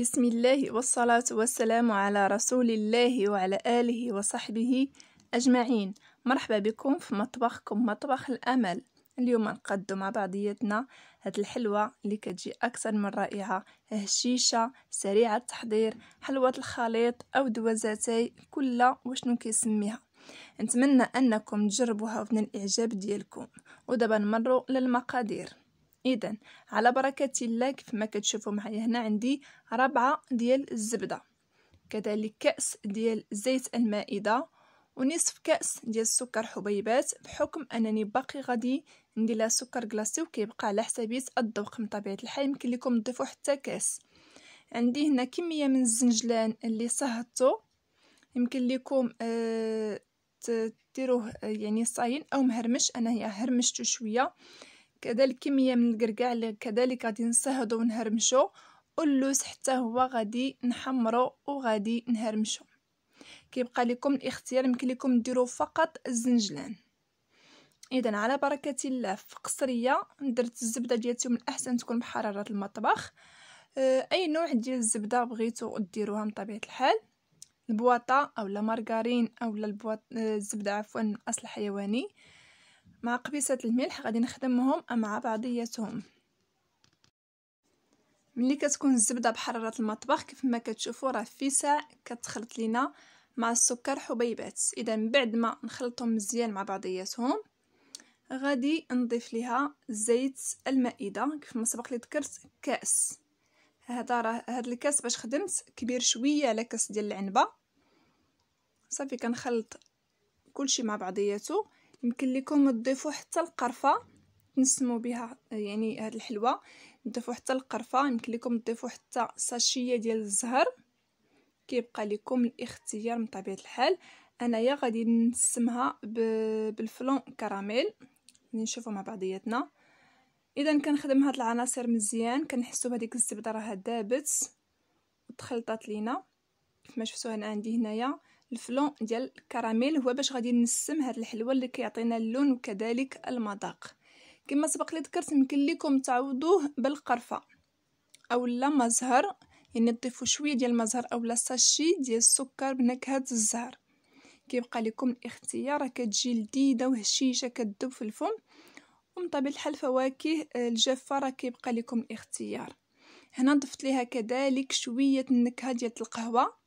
بسم الله والصلاة والسلام على رسول الله وعلى آله وصحبه أجمعين مرحبا بكم في مطبخكم مطبخ الأمل اليوم نقدم مع بعضياتنا هاد الحلوة اللي كتجي أكثر من رائعة هشيشة سريعة التحضير حلوة الخليط أو دوزاتاي كلها وشنو كيسميها نتمنى أنكم تجربوها وفن الإعجاب ديالكم ودابا نمروا للمقادير اذا على بركة الله كيف ما كتشوفوا معايا هنا عندي ربعة ديال الزبدة كذلك كأس ديال زيت المائدة ونصف كأس ديال السكر حبيبات بحكم انني باقي غادي ندير لها سكر كلاصي وكيبقى على حسابية الذوق من طبيعة الحال يمكن لكم تضيفوا حتى كاس عندي هنا كمية من الزنجلان اللي صهدته يمكن لكم آه تديروه آه، يعني صاين او مهرمش انا هي هرمشتو شويه كذلك كمية من القرقع اللي كذلك غادي نصهدو ونهرمشو واللوز حتى هو غادي نحمرو وغادي نهرمشو كيبقى لكم الاختيار يمكن لكم ديرو فقط الزنجلان اذا على بركه الله في قصريه درت الزبده ديالتي من الاحسن تكون بحراره المطبخ آه، اي نوع ديال الزبده بغيتو ديروها من طبيعه الحال البواطه اولا مارغرين اولا البواط آه، الزبده عفوا من اصل حيواني مع قبيسه الملح غادي نخدمهم مع بعضياتهم ملي كتكون الزبدة بحرارة المطبخ كيف ما كتشوفوا راه في ساع كتخلط لينا مع السكر حبيبات اذا من بعد ما نخلطهم مزيان مع بعضياتهم غادي نضيف ليها زيت المائدة كيف ما سبق لي ذكرت كأس هذا راه هاد الكاس باش خدمت كبير شويه على كاس ديال العنبه صافي كنخلط كلشي مع بعضياته يمكن لكم تضيفوا حتى القرفه تنسموا بها يعني هاد الحلوه تضيفوا حتى القرفه يمكن لكم تضيفوا حتى ساشيه ديال الزهر كيبقى لكم الاختيار من طبيعه الحال انايا غادي نسمها بالفلون كراميل نشوفوا مع بعضياتنا اذا كنخدم هاد العناصر مزيان كنحسوا بهذيك الزبده راه دابت وتخلطات لينا كما شفتوا انا عندي هنايا الفلون ديال الكراميل هو باش غادي نسم هاد الحلوى اللي كيعطينا اللون وكذلك المذاق كما سبق لي ذكرت يمكن لكم تعوضوه بالقرفه اولا مزهر يعني تضيفوا شويه ديال المزهر اولا ساشي ديال السكر بنكهه الزهر كيبقى لكم الاختيار كتجي لذيذه وهشيشه كتذوب في الفم ومن طبيعه الحال فواكه آه، الجافه راه كيبقى لكم الاختيار هنا ضفت ليها كذلك شويه النكهه ديال القهوه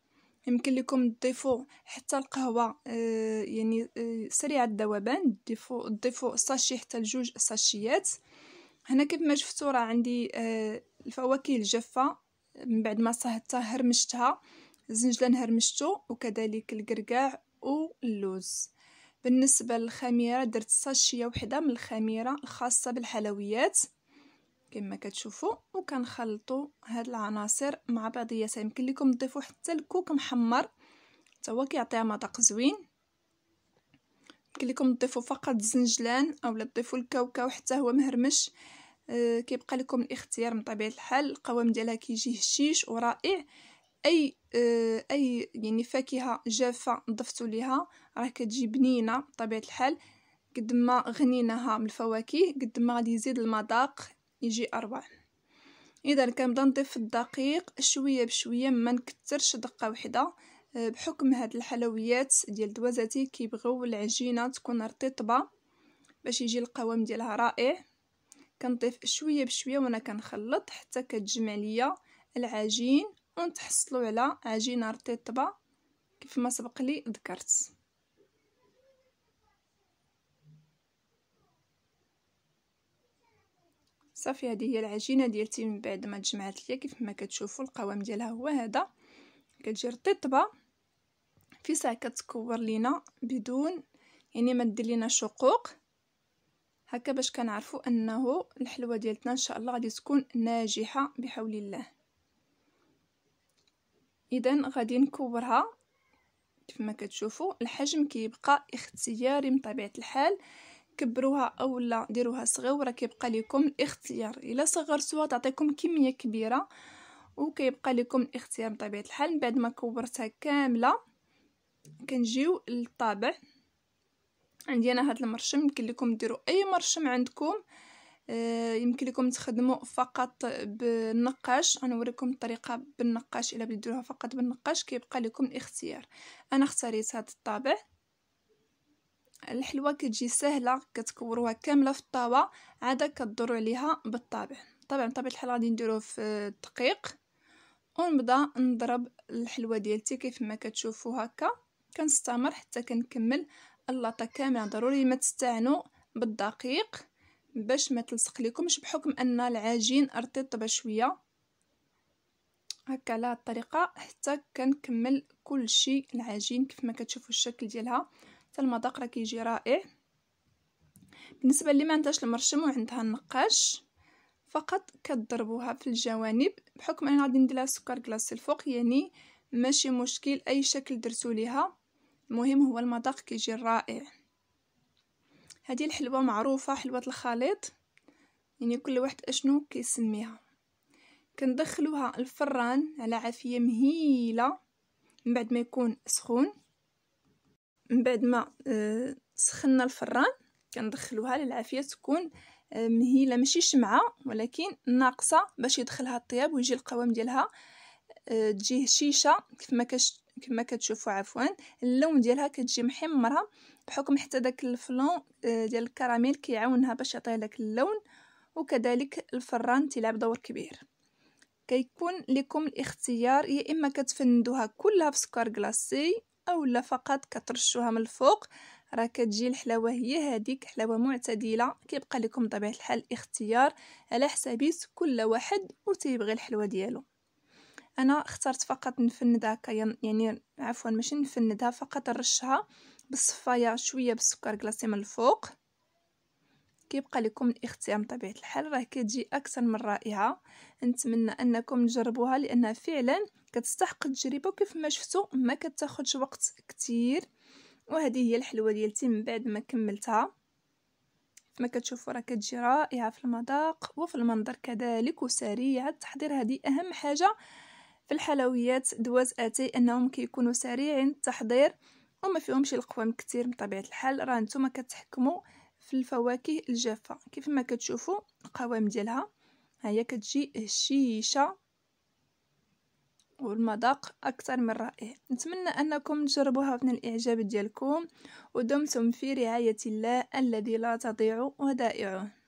يمكن لكم تضيفوا حتى القهوه آه، يعني آه، سريعه الذوبان تضيفوا تضيفوا ساشي حتى لجوج ساشيات هنا كيف ما شفتوا راه عندي آه، الفواكه الجافه من بعد ما صهدتها هرمشتها الزنجلان هرمشتو وكذلك القرقاع واللوز بالنسبه للخميره درت ساشيه وحده من الخميره الخاصه بالحلويات كما كتشوفوا وكنخلطوا هاد العناصر مع بعضياتها يعني يمكن لكم تضيفوا حتى الكوك محمر حتى هو كيعطيها مذاق زوين يمكن لكم تضيفوا فقط الزنجلان اولا تضيفوا الكاوكاو حتى هو مهرمش آه، كيبقى لكم الاختيار من طبيعه الحال القوام ديالها كيجي هشيش ورائع اي آه، اي يعني فاكهه جافه ضفتوا ليها راه كتجي بنينه بطبيعه الحال قد ما غنيناها من الفواكه قد ما غادي يزيد المذاق يجي أربعة إذا كنبدا نضيف الدقيق شوية بشوية ما نكترش دقة واحدة آه، بحكم هاد الحلويات ديال دوازاتي كيبغيو العجينة تكون رطبة باش يجي القوام ديالها رائع كنضيف شوية بشوية وانا كنخلط حتى كتجمع ليا العجين ونتحصلوا على عجينة رطبة كيف ما سبق لي ذكرت صافي هذه هي العجينه ديالتي من بعد ما تجمعت ليا كيف ما كتشوفوا القوام ديالها هو هذا كتجي رطبه في ساعه كتكور لينا بدون يعني ما دير لينا شقوق هكا باش كنعرفوا انه الحلوه ديالتنا ان شاء الله غادي تكون ناجحه بحول الله اذا غادي نكورها كيف ما كتشوفوا الحجم كيبقى اختياري من طبيعه الحال كبروها او لا ديروها صغيره كيبقى لكم الاختيار الا صغرتوها تعطيكم كميه كبيره وكيبقى لكم الاختيار بطبيعه الحال من بعد ما كورتها كامله كنجيو للطابع عندي انا هاد المرشم يمكن لكم ديروا اي مرشم عندكم آه، يمكن لكم تخدموا فقط بالنقاش غنوريكم الطريقه بالنقاش الا بديتوها فقط بالنقاش كيبقى لكم الاختيار انا اختاريت هاد الطابع الحلوه كتجي سهله كتكوروها كامله في الطاوه عاد كتضروا عليها بالطابع طبعا بطبيعه الحال غادي نديروه في الدقيق ونبدا نضرب الحلوه ديالتي كيف ما كتشوفوا هكا كنستمر حتى كنكمل اللاطه كامله ضروري ما تستعنوا بالدقيق باش ما تلصق لكمش بحكم ان العجين ارتطب شويه هكا على الطريقه حتى كنكمل كل شيء العجين كيف ما كتشوفوا الشكل ديالها حتى المذاق راه كيجي رائع بالنسبه اللي ما عندهاش المرشم وعندها النقاش فقط كضربوها في الجوانب بحكم انا غادي ندير لها سكر كلاص الفوق يعني ماشي مشكل اي شكل درتو ليها المهم هو المذاق كيجي رائع هذه الحلوه معروفه حلوه الخليط يعني كل واحد اشنو كيسميها كندخلوها الفران على عافيه مهيله من بعد ما يكون سخون من بعد ما آه، سخنا الفران كندخلوها للعافيه تكون آه، مهيله ماشي شمعه ولكن ناقصه باش يدخلها الطياب ويجي القوام ديالها آه، تجي هشيشه كيف ما كش كما كتشوفوا عفوا اللون ديالها كتجي محمره بحكم حتى داك الفلون ديال الكراميل كيعاونها باش يعطيها داك اللون وكذلك الفران تيلعب دور كبير كيكون لكم الاختيار يا اما كتفندوها كلها في سكر كلاصي اولا فقط كترشوها من الفوق راه كتجي الحلاوه هي هذيك حلاوه معتدله كيبقى لكم بطبيعه الحال اختيار على حساب كل واحد وتيبغي الحلوه ديالو انا اخترت فقط نفندها هكا يعني عفوا ماشي نفندها فقط نرشها بالصفايه شويه بالسكر كلاصي من الفوق كيبقى لكم الاختيار بطبيعه الحال راه كتجي اكثر من رائعه نتمنى انكم تجربوها لانها فعلا كتستحق التجربه وكيف ما شفتوا ما كتاخذش وقت كتير وهذه هي الحلوه ديالتي من بعد ما كملتها كما كتشوفوا راه كتجي رائعه في المذاق وفي المنظر كذلك وسريعه التحضير هذه اهم حاجه في الحلويات دواز اتاي انهم كيكونوا سريعين التحضير وما فيهمش القوام كتير بطبيعه الحال راه نتوما كتحكموا في الفواكه الجافة كيف ما كتشوفوا القوام ديالها هي كتجي هشيشة والمذاق اكثر من رائع نتمنى انكم تجربوها من الاعجاب ديالكم ودمتم في رعايه الله الذي لا تضيع ودائعه